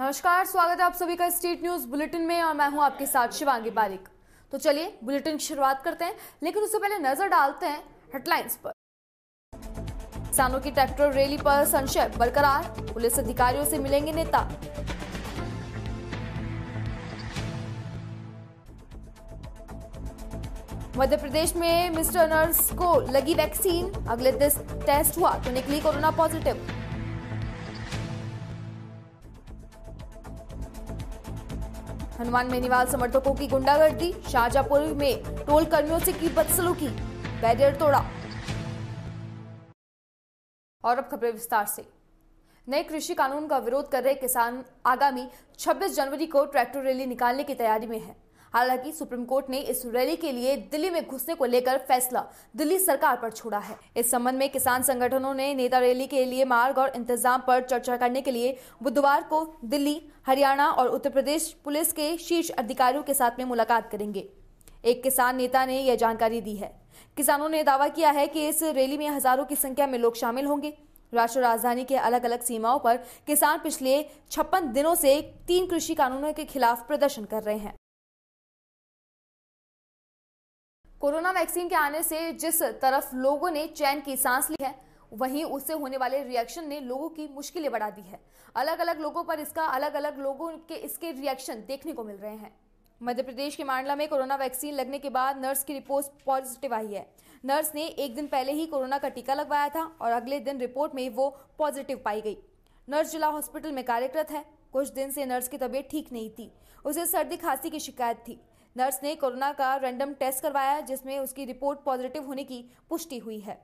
नमस्कार स्वागत है आप सभी का स्टेट न्यूज बुलेटिन में और मैं हूं आपके साथ शिवांगी बालिक तो चलिए बुलेटिन की शुरुआत करते हैं लेकिन उससे पहले नजर डालते हैं हेडलाइंस पर किसानों की ट्रैक्टर रैली पर संशय बरकरार पुलिस अधिकारियों से मिलेंगे नेता मध्य प्रदेश में मिस्टर नर्स को लगी वैक्सीन अगले दिन टेस्ट हुआ तो निकली कोरोना पॉजिटिव हनुमान मेनीवाल समर्थकों की गुंडागर्दी शाहजहापुर में टोल कर्मियों से की बदसलूकी बैरियर तोड़ा और अब खबरें विस्तार से नए कृषि कानून का विरोध कर रहे किसान आगामी 26 जनवरी को ट्रैक्टर रैली निकालने की तैयारी में है हालांकि सुप्रीम कोर्ट ने इस रैली के लिए दिल्ली में घुसने को लेकर फैसला दिल्ली सरकार पर छोड़ा है इस संबंध में किसान संगठनों ने नेता रैली के लिए मार्ग और इंतजाम पर चर्चा करने के लिए बुधवार को दिल्ली हरियाणा और उत्तर प्रदेश पुलिस के शीर्ष अधिकारियों के साथ में मुलाकात करेंगे एक किसान नेता ने यह जानकारी दी है किसानों ने दावा किया है कि इस रैली में हजारों की संख्या में लोग शामिल होंगे राष्ट्रीय राजधानी के अलग अलग सीमाओं पर किसान पिछले छप्पन दिनों से तीन कृषि कानूनों के खिलाफ प्रदर्शन कर रहे हैं कोरोना वैक्सीन के आने से जिस तरफ लोगों ने चैन की सांस ली है वहीं उससे होने वाले रिएक्शन ने लोगों की मुश्किलें बढ़ा दी है अलग अलग लोगों पर इसका अलग अलग लोगों के इसके रिएक्शन देखने को मिल रहे हैं मध्य प्रदेश के मांडला में कोरोना वैक्सीन लगने के बाद नर्स की रिपोर्ट पॉजिटिव आई है नर्स ने एक दिन पहले ही कोरोना का टीका लगवाया था और अगले दिन रिपोर्ट में वो पॉजिटिव पाई गई नर्स जिला हॉस्पिटल में कार्यरत है कुछ दिन से नर्स की तबीयत ठीक नहीं थी उसे सर्दी खांसी की शिकायत थी नर्स ने कोरोना का रैंडम टेस्ट करवाया जिसमें उसकी रिपोर्ट पॉजिटिव होने की पुष्टि हुई है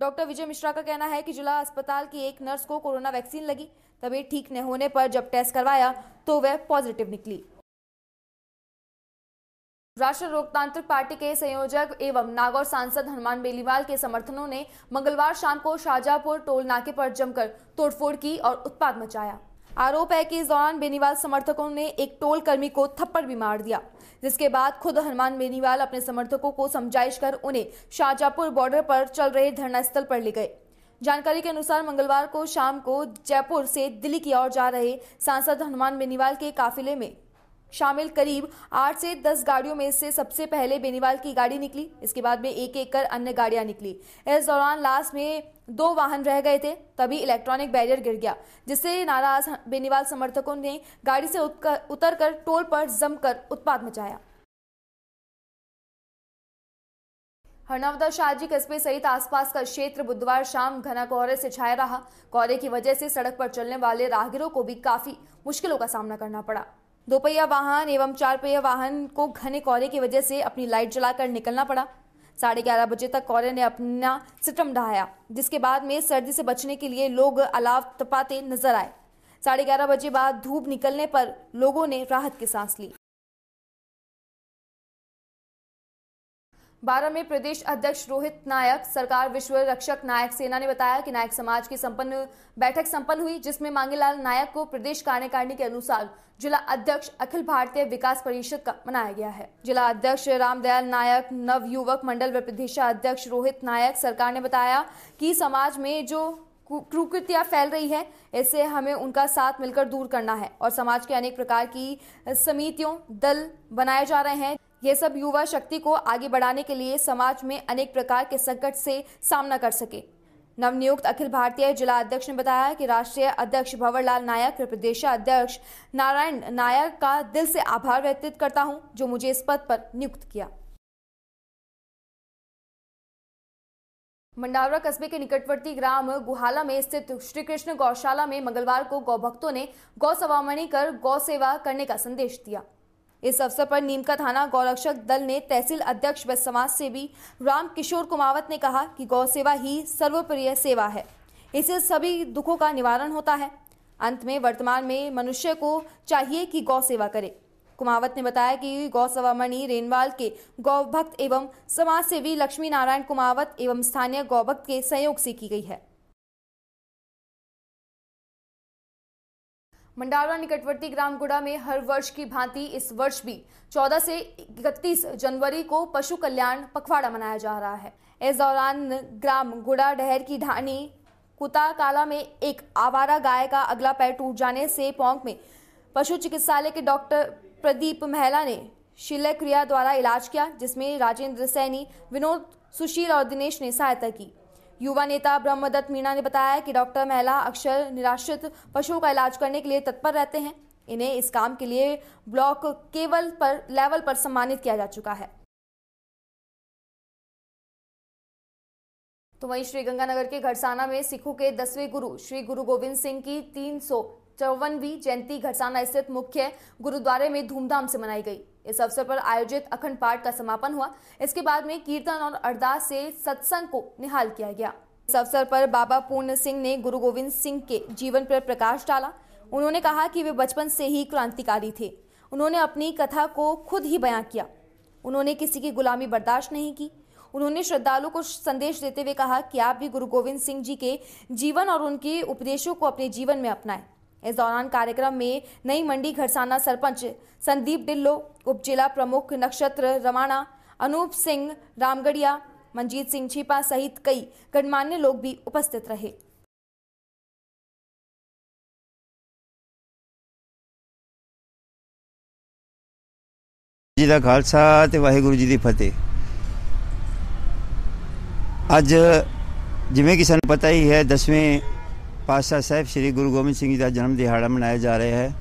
डॉक्टर विजय मिश्रा का कहना है कि जिला अस्पताल की एक नर्स को कोरोना वैक्सीन लगी तबीयत ठीक न होने पर जब टेस्ट करवाया तो वह पॉजिटिव निकली राष्ट्रीय लोकतांत्रिक पार्टी के संयोजक एवं नागौर सांसद हनुमान बेलीवाल के समर्थनों ने मंगलवार शाम को शाजापुर टोल नाके पर जमकर तोड़फोड़ की और उत्पाद मचाया आरोप है कि इस दौरान बेनीवाल समर्थकों ने एक टोल कर्मी को थप्पड़ भी मार दिया जिसके बाद खुद हनुमान बेनीवाल अपने समर्थकों को समझाइश कर उन्हें शाहजहापुर बॉर्डर पर चल रहे धरना स्थल पर ले गए जानकारी के अनुसार मंगलवार को शाम को जयपुर से दिल्ली की ओर जा रहे सांसद हनुमान बेनीवाल के काफिले में शामिल करीब आठ से दस गाड़ियों में से सबसे पहले बेनीवाल की गाड़ी निकली इसके बाद में एक एक कर अन्य गाड़ियां निकली इस दौरान लास्ट में दो वाहन रह गए थे तभी इलेक्ट्रॉनिक बैरियर गिर गया जिससे नाराज बेनीवाल समर्थकों ने गाड़ी से उतर कर टोल पर जमकर उत्पाद मचाया हरनावदा शाहजी कस्बे सहित आसपास का क्षेत्र बुधवार शाम घना कोहरे से छाया रहा कोहरे की वजह से सड़क पर चलने वाले राहगीरों को भी काफी मुश्किलों का सामना करना पड़ा दोपहिया वाहन एवं चार पहिया वाहन को घने कोहरे की वजह से अपनी लाइट जलाकर निकलना पड़ा साढ़े ग्यारह बजे तक कोहरे ने अपना सिटम ढहाया जिसके बाद में सर्दी से बचने के लिए लोग अलाव तपाते नजर आए साढ़े ग्यारह बजे बाद धूप निकलने पर लोगों ने राहत की सांस ली बारह में प्रदेश अध्यक्ष रोहित नायक सरकार विश्व रक्षक नायक सेना ने बताया कि नायक समाज की संपन्न बैठक संपन्न हुई जिसमें मांगेलाल नायक को प्रदेश कार्यकारिणी के अनुसार जिला अध्यक्ष अखिल भारतीय विकास परिषद का बनाया गया है जिला अध्यक्ष रामदयाल नायक नव युवक मंडल व प्रदेशा अध्यक्ष रोहित नायक सरकार ने बताया कि समाज में जो कुकृतियां फैल रही है ऐसे हमें उनका साथ मिलकर दूर करना है और समाज के अनेक प्रकार की समितियों दल बनाए जा रहे हैं ये सब युवा शक्ति को आगे बढ़ाने के लिए समाज में अनेक प्रकार के संकट से सामना कर सके नवनियुक्त अखिल भारतीय जिला अध्यक्ष ने बताया कि राष्ट्रीय अध्यक्ष भंवरलाल नायक व अध्यक्ष नारायण नायक का दिल से आभार व्यक्त करता हूं जो मुझे इस पद पर नियुक्त किया मंडावरा कस्बे के निकटवर्ती ग्राम गुहाला में स्थित श्री कृष्ण गौशाला में मंगलवार को गौभक्तों ने गौ सवामणी कर गौ सेवा करने का संदेश दिया इस अवसर पर नीमका थाना गौरक्षक दल ने तहसील अध्यक्ष व समाज सेवी राम किशोर कुमावत ने कहा कि गौ सेवा ही सर्वप्रिय सेवा है इससे सभी दुखों का निवारण होता है अंत में वर्तमान में मनुष्य को चाहिए कि गौ सेवा करे कुमावत ने बताया कि गौ सवामणि रेनवाल के गौ भक्त एवं समाज सेवी लक्ष्मी नारायण कुमावत एवं स्थानीय गौभक्त के सहयोग से की गई है मंडारवा निकटवर्ती ग्राम गुड़ा में हर वर्ष की भांति इस वर्ष भी 14 से 31 जनवरी को पशु कल्याण पखवाड़ा मनाया जा रहा है इस दौरान ग्राम गुड़ा डहर की ढाणी काला में एक आवारा गाय का अगला पैर टूट जाने से पोंक में पशु चिकित्सालय के डॉक्टर प्रदीप महला ने शल्य क्रिया द्वारा इलाज किया जिसमें राजेंद्र सैनी विनोद सुशील और दिनेश ने सहायता की युवा नेता ब्रह्मदत्त मीणा ने बताया कि डॉक्टर महिला अक्षर निराश्रित पशुओं का इलाज करने के लिए तत्पर रहते हैं इन्हें इस काम के लिए ब्लॉक केवल पर लेवल पर सम्मानित किया जा चुका है तो वहीं श्रीगंगानगर के घरसाना में सिखों के दसवें गुरु श्री गुरु गोविंद सिंह की तीन सौ चौवनवीं जयंती घरसाना स्थित मुख्य गुरुद्वारे में धूमधाम से मनाई गई इस अवसर पर आयोजित अखंड पाठ का समापन हुआ इसके बाद में कीर्तन और अरदास से सत्संग को निहाल किया गया इस अवसर पर बाबा पूर्ण सिंह ने गुरु गोविंद सिंह के जीवन पर प्रकाश डाला उन्होंने कहा कि वे बचपन से ही क्रांतिकारी थे उन्होंने अपनी कथा को खुद ही बयां किया उन्होंने किसी की गुलामी बर्दाश्त नहीं की उन्होंने श्रद्धालुओं को संदेश देते हुए कहा कि आप भी गुरु गोविंद सिंह जी के जीवन और उनके उपदेशों को अपने जीवन में अपनाएं इस दौरान कार्यक्रम में नई मंडी घरसाना सरपंच संदीप डिल्लो उप जिला प्रमुख नक्षत्र रमाणा अनूप सिंह रामगढ़िया मंजीत सिंह छिपा सहित कई गणमान्य लोग भी उपस्थित रहे जी का खालसा तो वाहेगुरू जी की फतेह अज जिमें कि सू पता ही है दसवें ਪਾਤਸ਼ਾਹ ਸਾਹਿਬ ਸ੍ਰੀ ਗੁਰੂ ਗੋਬਿੰਦ ਸਿੰਘ ਜੀ ਦਾ ਜਨਮ ਦਿਹਾੜਾ ਮਨਾਇਆ ਜਾ ਰਿਹਾ ਹੈ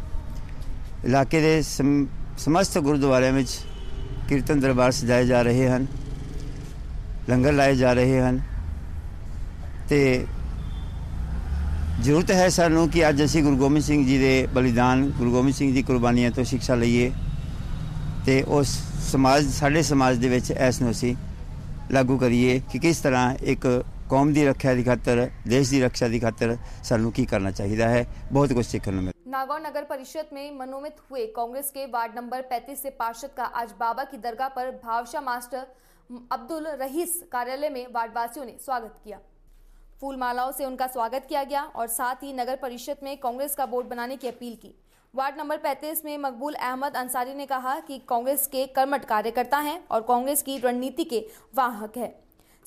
ਇਲਾਕੇ ਦੇ ਸਮਸਤ ਗੁਰਦੁਆਰਿਆਂ ਵਿੱਚ ਕੀਰਤਨ ਦਰਬਾਰ ਸਜਾਏ ਜਾ ਰਹੇ ਹਨ ਲੰਗਰ ਲਾਏ ਜਾ ਰਹੇ ਹਨ ਤੇ ਜ਼ਰੂਰਤ ਹੈ ਸਾਨੂੰ ਕਿ ਅੱਜ ਅਸੀਂ ਗੁਰੂ ਗੋਬਿੰਦ ਸਿੰਘ ਜੀ ਦੇ ਬਲੀਦਾਨ ਗੁਰੂ ਗੋਬਿੰਦ ਸਿੰਘ ਦੀ ਕੁਰਬਾਨੀਆਂ ਤੋਂ ਸਿੱਖਿਆ ਲਈਏ ਤੇ ਉਸ ਸਮਾਜ ਸਾਡੇ ਸਮਾਜ ਦੇ ਵਿੱਚ ਇਸ ਨੂੰ ਅਸੀਂ ਲਾਗੂ ਕਰੀਏ ਕਿ ਕਿਸ ਤਰ੍ਹਾਂ ਇੱਕ ਕੌਮ ਦੀ ਰੱਖਿਆ ਦੀ ਖਾਤਰ ਦੇਸ਼ ਦੀ ਰੱਖਿਆ ਦੀ ਖਾਤਰ ਸਾਨੂੰ ਕੀ ਕਰਨਾ ਚਾਹੀਦਾ ਹੈ ਬਹੁਤ ਕੁਝ ਸਿੱਖਣ ਨੂੰ नागौर नगर परिषद में मनोमित हुए कांग्रेस के वार्ड नंबर 35 से पार्षद का आज बाबा की दरगाह पर भावशा मास्टर अब्दुल रहीस कार्यालय में वार्डवासियों ने स्वागत किया फूलमालाओं से उनका स्वागत किया गया और साथ ही नगर परिषद में कांग्रेस का बोर्ड बनाने की अपील की वार्ड नंबर 35 में मकबूल अहमद अंसारी ने कहा कि कांग्रेस के कर्मठ कार्यकर्ता हैं और कांग्रेस की रणनीति के वाहक है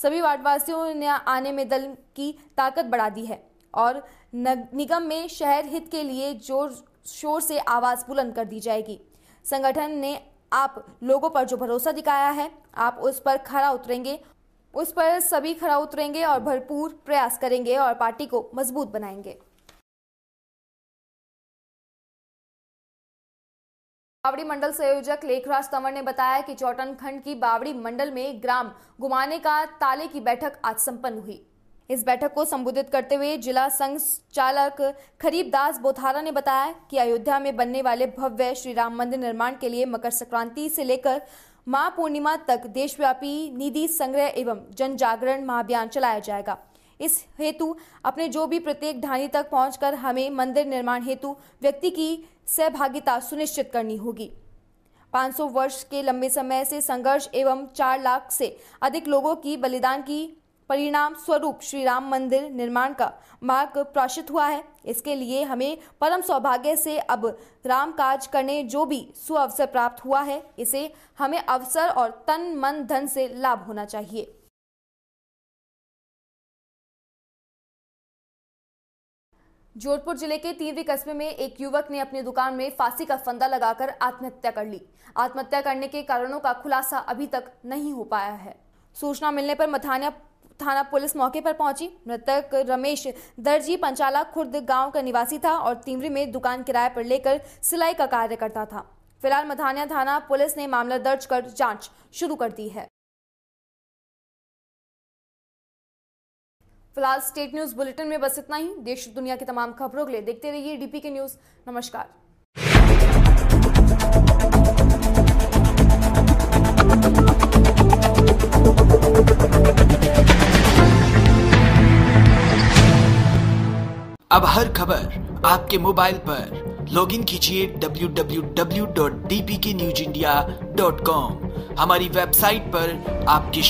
सभी वार्डवासियों ने आने में दल की ताकत बढ़ा दी है और निगम में शहर हित के लिए जोर शोर से आवाज़ बुलंद कर दी जाएगी संगठन ने आप लोगों पर जो भरोसा दिखाया है आप उस पर खरा उतरेंगे उस पर सभी खरा उतरेंगे और भरपूर प्रयास करेंगे और पार्टी को मजबूत बनाएंगे बावड़ी मंडल संयोजक लेखराज तंवर ने बताया कि चौटन खंड की बावड़ी मंडल में ग्राम गुमाने का ताले की बैठक आज संपन्न हुई इस बैठक को संबोधित करते हुए जिला संघ चालक खरीब दास बोथारा ने बताया कि अयोध्या में बनने वाले भव्य श्री राम मंदिर निर्माण के लिए मकर संक्रांति से लेकर मां पूर्णिमा तक देशव्यापी निधि संग्रह एवं जन जागरण महाअभियान चलाया जाएगा इस हेतु अपने जो भी प्रत्येक ढाणी तक पहुंचकर हमें मंदिर निर्माण हेतु व्यक्ति की सहभागिता सुनिश्चित करनी होगी 500 वर्ष के लंबे समय से संघर्ष एवं 4 लाख से अधिक लोगों की बलिदान की परिणाम स्वरूप श्री राम मंदिर निर्माण का मार्ग प्राशित हुआ है इसके लिए हमें परम सौभाग्य से अब राम काज करने जो भी सुअवसर प्राप्त हुआ है इसे हमें अवसर और तन मन धन से लाभ होना चाहिए जोधपुर जिले के तीनवी कस्बे में एक युवक ने अपनी दुकान में फांसी का फंदा लगाकर आत्महत्या कर ली आत्महत्या करने के कारणों का खुलासा अभी तक नहीं हो पाया है सूचना मिलने पर मथानिया थाना पुलिस मौके पर पहुंची मृतक रमेश दर्जी पंचाला खुर्द गांव का निवासी था और तीवरी में दुकान किराए पर लेकर सिलाई का कार्य करता था फिलहाल मथानिया थाना पुलिस ने मामला दर्ज कर जांच शुरू कर दी है फिलहाल स्टेट न्यूज बुलेटिन में बस इतना ही देश दुनिया की तमाम खबरों के लिए देखते रहिए डीपी के न्यूज नमस्कार अब हर खबर आपके मोबाइल पर लॉग इन कीजिए www.dpknewsindia.com हमारी वेबसाइट पर आपकी